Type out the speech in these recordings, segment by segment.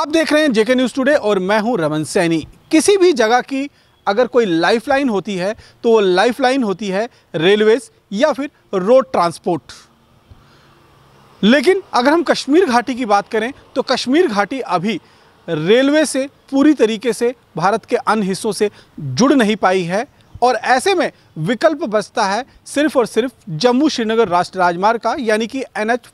आप देख रहे हैं जेके न्यूज़ टुडे और मैं हूं रमन सैनी किसी भी जगह की अगर कोई लाइफलाइन होती है तो वो लाइफलाइन होती है रेलवेज या फिर रोड ट्रांसपोर्ट लेकिन अगर हम कश्मीर घाटी की बात करें तो कश्मीर घाटी अभी रेलवे से पूरी तरीके से भारत के अन्य हिस्सों से जुड़ नहीं पाई है और ऐसे में विकल्प बचता है सिर्फ और सिर्फ जम्मू श्रीनगर राष्ट्रीय राजमार्ग का यानी कि एन एच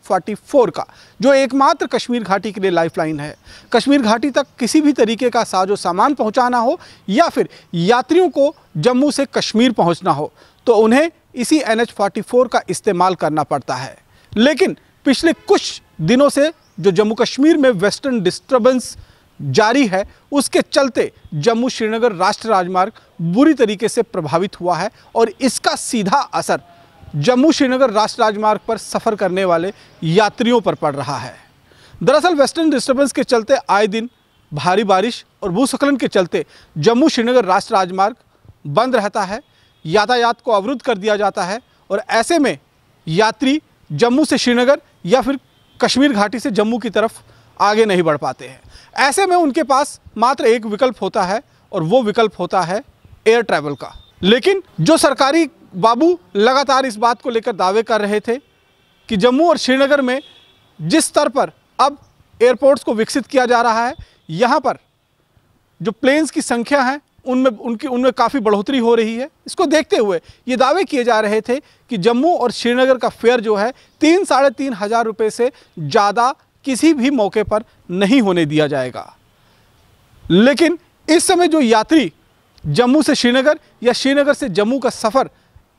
का जो एकमात्र कश्मीर घाटी के लिए लाइफलाइन है कश्मीर घाटी तक किसी भी तरीके का साजो सामान पहुंचाना हो या फिर यात्रियों को जम्मू से कश्मीर पहुंचना हो तो उन्हें इसी एन एच का इस्तेमाल करना पड़ता है लेकिन पिछले कुछ दिनों से जो जम्मू कश्मीर में वेस्टर्न डिस्टर्बेंस जारी है उसके चलते जम्मू श्रीनगर राष्ट्रीय राजमार्ग बुरी तरीके से प्रभावित हुआ है और इसका सीधा असर जम्मू श्रीनगर राष्ट्रीय राजमार्ग पर सफ़र करने वाले यात्रियों पर पड़ रहा है दरअसल वेस्टर्न डिस्टर्बेंस के चलते आए दिन भारी बारिश और भूस्खलन के चलते जम्मू श्रीनगर राष्ट्रीय राजमार्ग बंद रहता है यातायात को अवरुद्ध कर दिया जाता है और ऐसे में यात्री जम्मू से श्रीनगर या फिर कश्मीर घाटी से जम्मू की तरफ आगे नहीं बढ़ पाते हैं ऐसे में उनके पास मात्र एक विकल्प होता है और वो विकल्प होता है एयर ट्रैवल का लेकिन जो सरकारी बाबू लगातार इस बात को लेकर दावे कर रहे थे कि जम्मू और श्रीनगर में जिस स्तर पर अब एयरपोर्ट्स को विकसित किया जा रहा है यहाँ पर जो प्लेन्स की संख्या है उनमें उनकी उनमें काफ़ी बढ़ोतरी हो रही है इसको देखते हुए ये दावे किए जा रहे थे कि जम्मू और श्रीनगर का फेयर जो है तीन साढ़े तीन हज़ार रुपये से ज़्यादा किसी भी मौके पर नहीं होने दिया जाएगा लेकिन इस समय जो यात्री जम्मू से श्रीनगर या श्रीनगर से जम्मू का सफ़र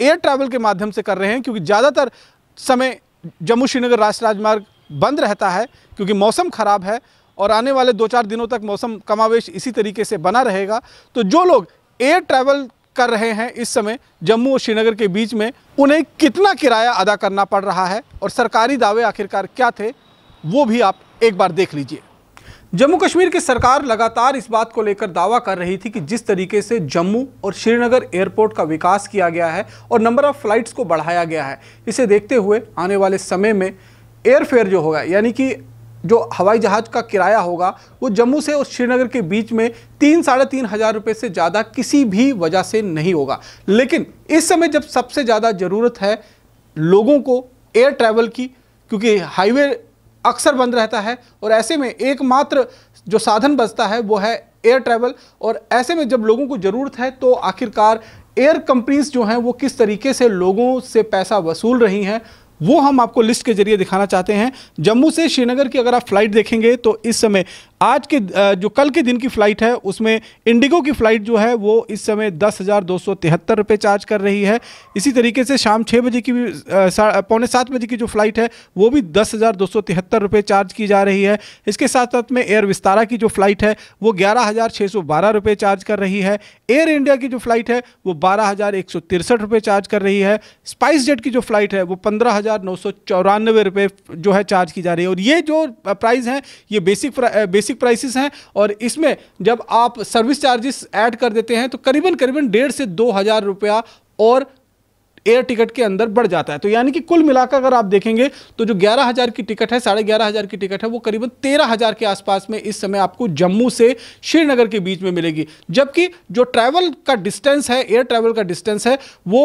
एयर ट्रैवल के माध्यम से कर रहे हैं क्योंकि ज़्यादातर समय जम्मू श्रीनगर राष्ट्रीय राजमार्ग बंद रहता है क्योंकि मौसम ख़राब है और आने वाले दो चार दिनों तक मौसम कमावेश इसी तरीके से बना रहेगा तो जो लोग एयर ट्रैवल कर रहे हैं इस समय जम्मू और श्रीनगर के बीच में उन्हें कितना किराया अदा करना पड़ रहा है और सरकारी दावे आखिरकार क्या थे वो भी आप एक बार देख लीजिए जम्मू कश्मीर की सरकार लगातार इस बात को लेकर दावा कर रही थी कि जिस तरीके से जम्मू और श्रीनगर एयरपोर्ट का विकास किया गया है और नंबर ऑफ फ्लाइट्स को बढ़ाया गया है इसे देखते हुए आने वाले समय में एयरफेयर जो होगा यानी कि जो हवाई जहाज़ का किराया होगा वो जम्मू से और श्रीनगर के बीच में तीन साढ़े तीन हज़ार रुपये से ज़्यादा किसी भी वजह से नहीं होगा लेकिन इस समय जब सबसे ज़्यादा ज़रूरत है लोगों को एयर ट्रैवल की क्योंकि हाईवे अक्सर बंद रहता है और ऐसे में एकमात्र जो साधन बचता है वो है एयर ट्रैवल और ऐसे में जब लोगों को ज़रूरत है तो आखिरकार एयर कंपनीज जो हैं वो किस तरीके से लोगों से पैसा वसूल रही हैं वो हम आपको लिस्ट के जरिए दिखाना चाहते हैं जम्मू से श्रीनगर की अगर आप फ्लाइट देखेंगे तो इस समय आज के जो कल के दिन की फ़्लाइट है उसमें इंडिगो की फ़्लाइट जो है वो इस समय दस हज़ार दो सौ तिहत्तर रुपये चार्ज कर रही है इसी तरीके से शाम छः बजे की भी पौने सात बजे की जो फ़्लाइट है वो भी दस हज़ार दो सौ तिहत्तर रुपये चार्ज की जा रही है इसके साथ साथ में एयर विस्तारा की जो फ़्लाइट है वो ग्यारह हज़ार छः सौ बारह रुपये चार्ज कर रही है एयर इंडिया की जो फ़्लाइट है वो बारह हज़ार एक सौ तिरसठ रुपये चार्ज कर रही है स्पाइस जेट की जो फ़्लाइट है वो पंद्रह हज़ार नौ रुपये जो है चार्ज की जा रही है और ये जो प्राइस हैं ये बेसिक प्रा, बेसिक प्राइसेस हैं और इसमें जब आप सर्विस चार्जेस ऐड कर देते हैं तो करीबन करीबन डेढ़ से दो हज़ार रुपया और एयर टिकट के अंदर बढ़ जाता है तो यानी कि कुल मिलाकर अगर आप देखेंगे तो जो ग्यारह हज़ार की टिकट है साढ़े ग्यारह हज़ार की टिकट है वो करीबन तेरह हज़ार के आसपास में इस समय आपको जम्मू से श्रीनगर के बीच में मिलेगी जबकि जो ट्रैवल का डिस्टेंस है एयर ट्रैवल का डिस्टेंस है वो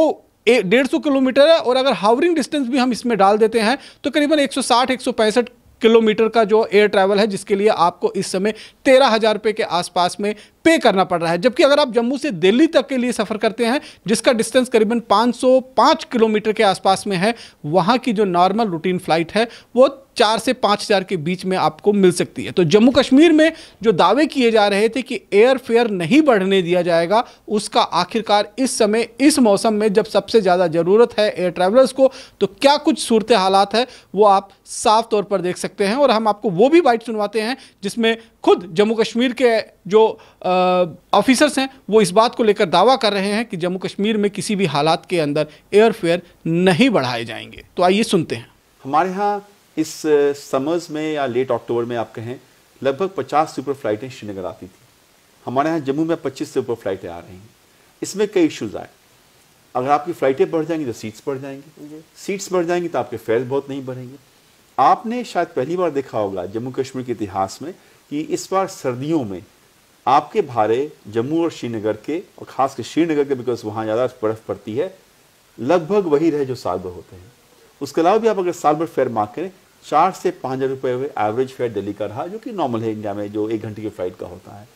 डेढ़ सौ किलोमीटर है और अगर हावरिंग डिस्टेंस भी हम इसमें डाल देते हैं तो करीबन एक सौ साठ एक सौ पैंसठ किलोमीटर का जो एयर ट्रैवल है जिसके लिए आपको इस समय तेरह हज़ार रुपये के आसपास में पे करना पड़ रहा है जबकि अगर आप जम्मू से दिल्ली तक के लिए सफ़र करते हैं जिसका डिस्टेंस करीबन 505 किलोमीटर के आसपास में है वहाँ की जो नॉर्मल रूटीन फ़्लाइट है वो चार से पाँच हज़ार के बीच में आपको मिल सकती है तो जम्मू कश्मीर में जो दावे किए जा रहे थे कि एयर फेयर नहीं बढ़ने दिया जाएगा उसका आखिरकार इस समय इस मौसम में जब सबसे ज़्यादा ज़रूरत है एयर ट्रेवलर्स को तो क्या कुछ सूरत हालात है वो आप साफ तौर पर देख सकते हैं और हम आपको वो भी बाइट सुनवाते हैं जिसमें खुद जम्मू कश्मीर के जो ऑफिसर्स हैं वो इस बात को लेकर दावा कर रहे हैं कि जम्मू कश्मीर में किसी भी हालात के अंदर एयरफेयर नहीं बढ़ाए जाएंगे तो आइए सुनते हैं हमारे यहाँ इस समर्स में या लेट अक्टूबर में आप कहें लगभग पचास सुपर फ्लाइटें श्रीनगर आती थी हमारे यहाँ जम्मू में पच्चीस सुपर फ्लाइटें आ रही हैं इसमें कई इश्यूज आए अगर आपकी फ़्लाइटें बढ़ जाएंगी तो सीट्स बढ़ जाएंगी सीट्स बढ़ जाएंगी तो आपके फेयर बहुत नहीं बढ़ेंगे आपने शायद पहली बार देखा होगा जम्मू कश्मीर के इतिहास में कि इस बार सर्दियों में आपके भारे जम्मू और श्रीनगर के और ख़ास कर श्रीनगर के बिकॉज वहाँ ज़्यादा बर्फ़ पड़ती है लगभग वही रहे जो साल भर होते हैं उसके अलावा भी आप अगर साल भर फेयर मार्क करें चार से पाँच हज़ार रुपये एवरेज फेयर दिल्ली का रहा जो कि नॉर्मल है इंडिया में जो एक घंटे की फ़्लाइट का होता है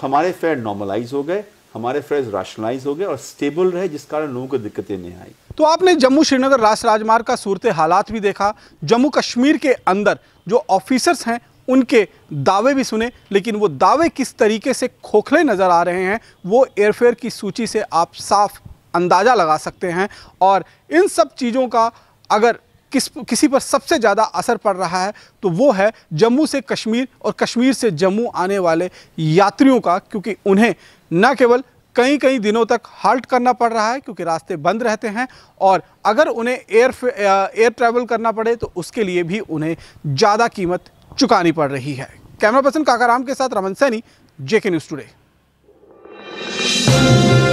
तो हमारे फेयर नॉर्मलाइज हो गए हमारे फेयर राशनलाइज हो गए और स्टेबल रहे जिस कारण लोगों को दिक्कतें नहीं आई तो आपने जम्मू श्रीनगर राष्ट्र राजमार्ग का सूरत हालात भी देखा जम्मू कश्मीर के अंदर जो ऑफिसर्स हैं उनके दावे भी सुने लेकिन वो दावे किस तरीके से खोखले नज़र आ रहे हैं वो एयरफेयर की सूची से आप साफ अंदाज़ा लगा सकते हैं और इन सब चीज़ों का अगर किस किसी पर सबसे ज़्यादा असर पड़ रहा है तो वो है जम्मू से कश्मीर और कश्मीर से जम्मू आने वाले यात्रियों का क्योंकि उन्हें न केवल कई कई दिनों तक हाल्ट करना पड़ रहा है क्योंकि रास्ते बंद रहते हैं और अगर उन्हें एयर एयर ट्रैवल करना पड़े तो उसके लिए भी उन्हें ज़्यादा कीमत चुकानी पड़ रही है कैमरा पर्सन काकाराम के साथ Raman Saini JK News today